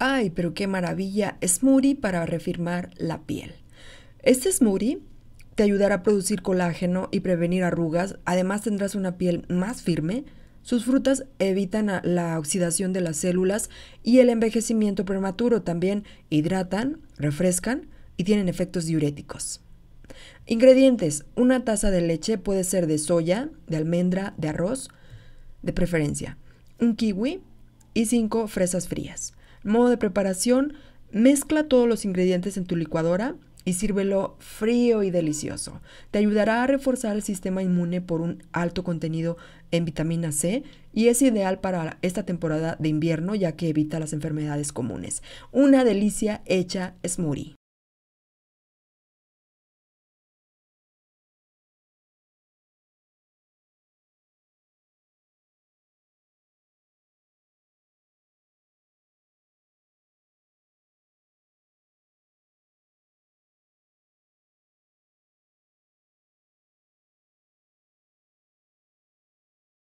¡Ay, pero qué maravilla! Smoothie para reafirmar la piel. Este smoothie te ayudará a producir colágeno y prevenir arrugas. Además tendrás una piel más firme. Sus frutas evitan la oxidación de las células y el envejecimiento prematuro. También hidratan, refrescan y tienen efectos diuréticos. Ingredientes. Una taza de leche puede ser de soya, de almendra, de arroz, de preferencia. Un kiwi y cinco fresas frías. Modo de preparación, mezcla todos los ingredientes en tu licuadora y sírvelo frío y delicioso. Te ayudará a reforzar el sistema inmune por un alto contenido en vitamina C y es ideal para esta temporada de invierno ya que evita las enfermedades comunes. Una delicia hecha smoothie.